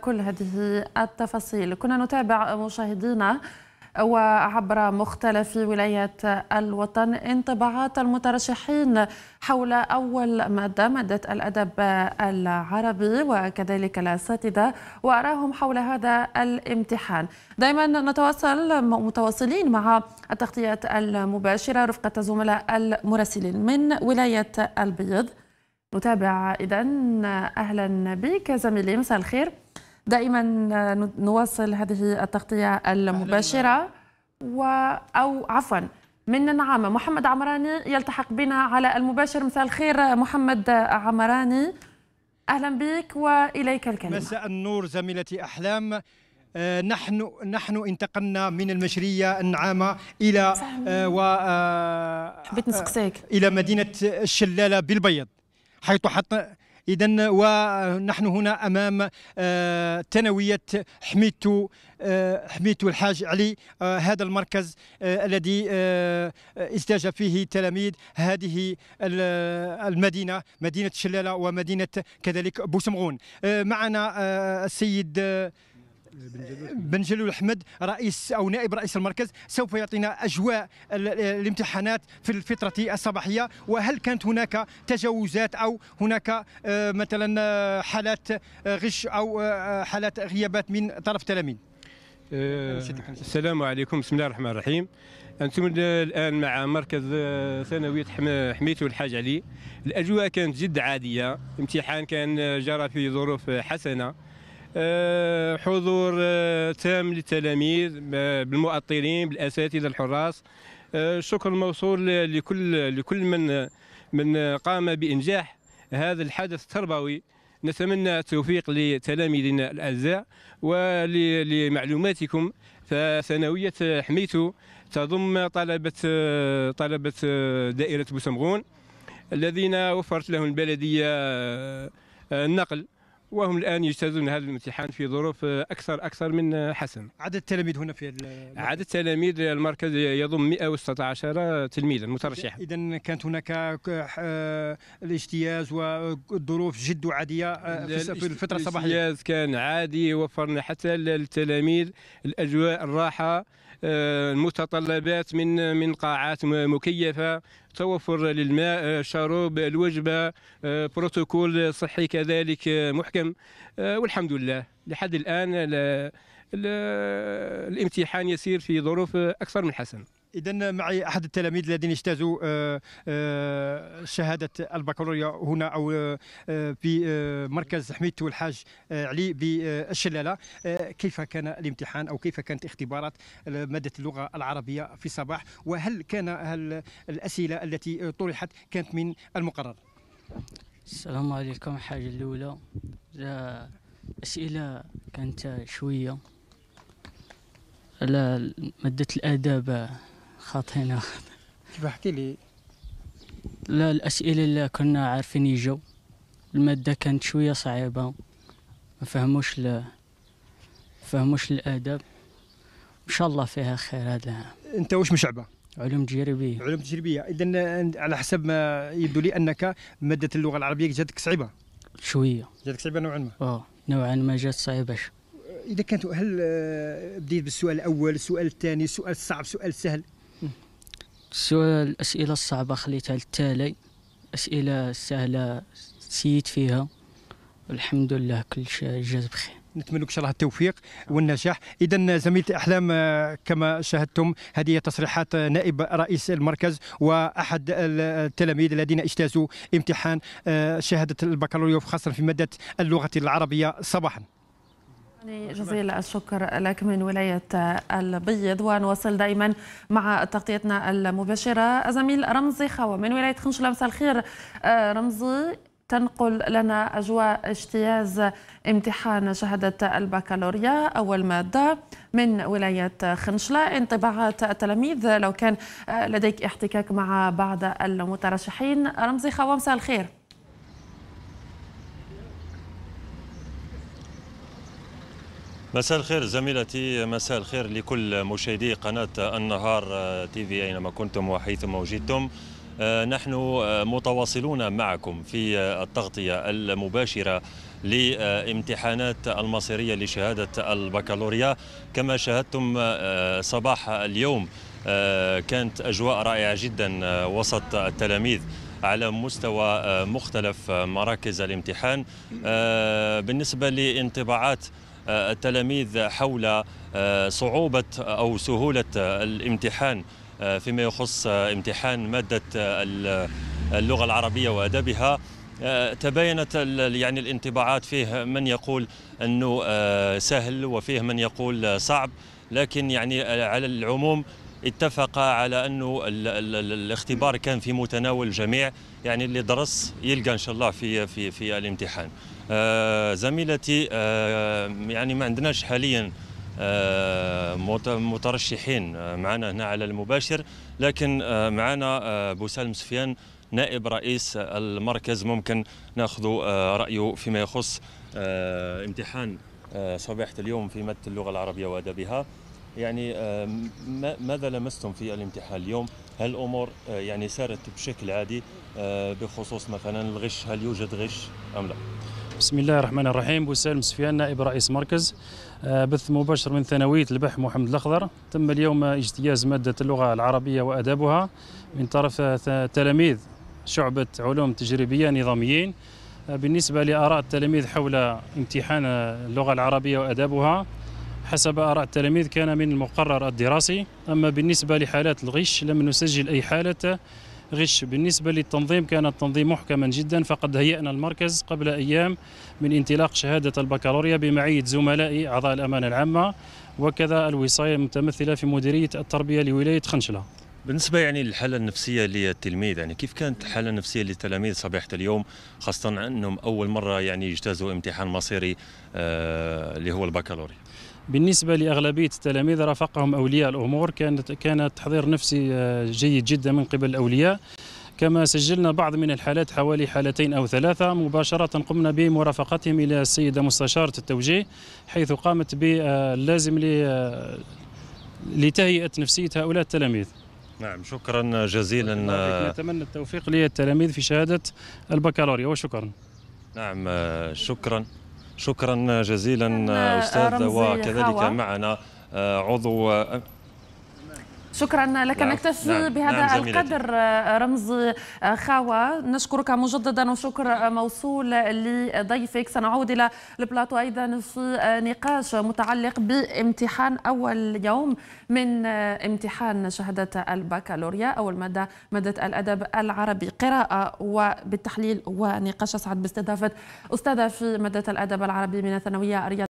كل هذه التفاصيل كنا نتابع مشاهدينا وعبر مختلف ولايات الوطن انطباعات المترشحين حول أول مادة مادة الأدب العربي وكذلك الأساتذة وأراهم حول هذا الامتحان دائما نتواصل متواصلين مع التغطيات المباشرة رفقة زملاء المراسلين من ولاية البيض نتابع إذا أهلا بك زميلي مساء الخير دائما نواصل هذه التغطية المباشرة و أو عفوا من نعامة محمد عمراني يلتحق بنا على المباشر مساء الخير محمد عمراني أهلا بك وإليك الكلمة مساء النور زميلتي أحلام آه، نحن نحن انتقلنا من المشريه النعامه الى آه، و آه، حبيت نسقسيك الى مدينه الشلاله بالبيض حيث حط إذا ونحن هنا أمام آه، ثانوية حميتو آه، حميتو الحاج علي آه، هذا المركز الذي استاج فيه تلاميذ هذه المدينة مدينة الشلالة ومدينة كذلك بوسمغون معنا السيد بن جلول احمد رئيس او نائب رئيس المركز سوف يعطينا اجواء الامتحانات في الفتره الصباحيه وهل كانت هناك تجاوزات او هناك آه، مثلا آه، حالات آه، غش او حالات غيابات من طرف التلاميذ السلام عليكم بسم الله الرحمن الرحيم انتم الان مع مركز ثانويه حميت الحاج علي الاجواء كانت جد عاديه الامتحان كان جرى في ظروف حسنه آه، حضور آه، تام للتلاميذ آه، بالمؤطرين بالاساتذه الحراس الشكر موصول لكل لكل من من قام بانجاح هذا الحدث التربوي نتمنى التوفيق لتلاميذنا الاعزاء ولمعلوماتكم فثانويه حميتو تضم طلبه طلبه دائره بوسمغون الذين وفرت لهم البلديه النقل وهم الان يجتازون هذا الامتحان في ظروف اكثر اكثر من حسن. عدد التلاميذ هنا في المركز. عدد التلاميذ المركز يضم 116 تلميذا مترشحا. اذا كانت هناك الاجتياز والظروف جد عاديه في الفتره الصباحيه. الاجتياز كان عادي وفرنا حتى للتلاميذ الاجواء الراحه آه، المتطلبات من من قاعات مكيفه توفر للماء آه، شروب الوجبه آه، بروتوكول صحي كذلك محكم والحمد لله لحد الان الامتحان يسير في ظروف اكثر من حسن إذا معي أحد التلاميذ الذين اجتازوا آه، آه، شهادة البكالوريا هنا أو آه، في مركز حميد والحاج علي بالشلالة كيف كان الامتحان أو كيف كانت اختبارات مادة اللغة العربية في الصباح وهل كان هل الأسئلة التي طرحت كانت من المقرر السلام عليكم الحاجة الأولى الأسئلة كانت شوية على مادة الآداب خاطينا كيف احكي لي لا الاسئله اللي كنا عارفين يجوا الماده كانت شويه صعيبه ما فهموش ل... فهموش الأدب ان شاء الله فيها خير هذا انت واش مشعبه علوم تجريبيه علوم تجريبيه اذا على حسب ما يبدو لي انك ماده اللغه العربيه جاتك صعيبه شويه جاتك صعيبه نوعا ما اه نوعا ما جات صعيبه اذا كانت هل آه، بديت بالسؤال الاول السؤال الثاني السؤال الصعب السؤال السهل السؤال الأسئلة الصعبة خليتها للتالي أسئلة سهلة سيت فيها والحمد لله كل شيء جاز بخير نتمنى لك ان شاء الله التوفيق والنجاح اذا زميله احلام آه، كما شاهدتم هذه تصريحات آه، نائب رئيس المركز واحد التلاميذ الذين اجتازوا امتحان آه، شهاده البكالوريوس خاصه في ماده اللغه العربيه صباحا يعني جزيل الشكر لك من ولاية البيض ونواصل دائما مع تغطيتنا المباشرة الزميل رمزي خوا من ولاية خنشلة مساء الخير آه، رمزي تنقل لنا أجواء اجتياز امتحان شهادة البكالوريا أول مادة من ولاية خنشلة انطباعات التلاميذ لو كان آه، لديك احتكاك مع بعض المترشحين رمزي خوا مساء الخير مساء الخير زميلتي مساء الخير لكل مشاهدي قناة النهار تي في أينما كنتم وحيثما وجدتم آه، نحن آه، متواصلون معكم في آه، التغطية المباشرة لامتحانات المصيرية لشهادة البكالوريا كما شاهدتم صباح اليوم كانت أجواء رائعة جدا وسط التلاميذ على مستوى مختلف مراكز الامتحان بالنسبة لانطباعات آه، التلاميذ حول آه، صعوبة أو سهولة آه، الامتحان فيما يخص امتحان مادة اللغة العربية وأدبها تباينت يعني الانطباعات فيه من يقول أنه سهل وفيه من يقول صعب لكن يعني على العموم اتفق على انه الاختبار كان في متناول الجميع يعني اللي درس يلقى ان شاء الله في في في الامتحان آه، زميلتي آه، يعني ما عندناش حاليا آه، مترشحين معنا هنا على المباشر لكن معنا بوسالم سفيان نائب رئيس المركز ممكن ناخذ رايه فيما يخص امتحان صباحة اليوم في ماده اللغه العربيه وادبها يعني ماذا لمستم في الامتحان اليوم هل الامور يعني سارت بشكل عادي بخصوص مثلا الغش هل يوجد غش ام لا بسم الله الرحمن الرحيم بوسالم سفيان نائب رئيس مركز آه، بث مباشر من ثانويه البحث محمد الاخضر تم اليوم اجتياز ماده اللغه العربيه وادابها من طرف تلاميذ شعبه علوم تجريبيه نظاميين آه، بالنسبه لاراء التلاميذ حول امتحان اللغه العربيه وادابها حسب اراء التلاميذ كان من المقرر الدراسي اما بالنسبه لحالات الغش لم نسجل اي حاله غش بالنسبة للتنظيم كان التنظيم محكما جدا فقد هيئنا المركز قبل أيام من انطلاق شهادة البكالوريا بمعية زملائي أعضاء الأمانة العامة وكذا الوصاية المتمثلة في مديرية التربية لولاية خنشلة بالنسبه يعني للحاله النفسيه للتلميذ يعني كيف كانت الحاله النفسيه للتلاميذ صباحه اليوم خاصه انهم اول مره يعني يجتازوا امتحان مصيري آه، اللي هو البكالوريا بالنسبة لأغلبية التلاميذ رافقهم أولياء الأمور كانت كان تحضير نفسي آه، جيد جدا من قبل الأولياء كما سجلنا بعض من الحالات حوالي حالتين أو ثلاثة مباشرة قمنا بمرافقتهم إلى السيدة مستشارة التوجيه حيث قامت باللازم آه، لتهيئة نفسية هؤلاء التلاميذ نعم شكرا جزيلا نتمنى نعم، التوفيق للتلاميذ في شهادة البكالوريا وشكرا نعم شكرا شكرا جزيلا آه، أستاذ وكذلك معنا آه، عضو شكرا لك نكتفي نعم. نعم. نعم. بهذا نعم القدر آه، رمزي آه، خاوه نشكرك مجددا وشكر آه، موصول لضيفك سنعود الى البلاطو ايضا في نقاش متعلق بامتحان اول يوم من امتحان شهاده البكالوريا او الماده ماده الادب العربي قراءه وبالتحليل ونقاش اسعد باستضافه استاذه في ماده الادب العربي من الثانويه الرياضيه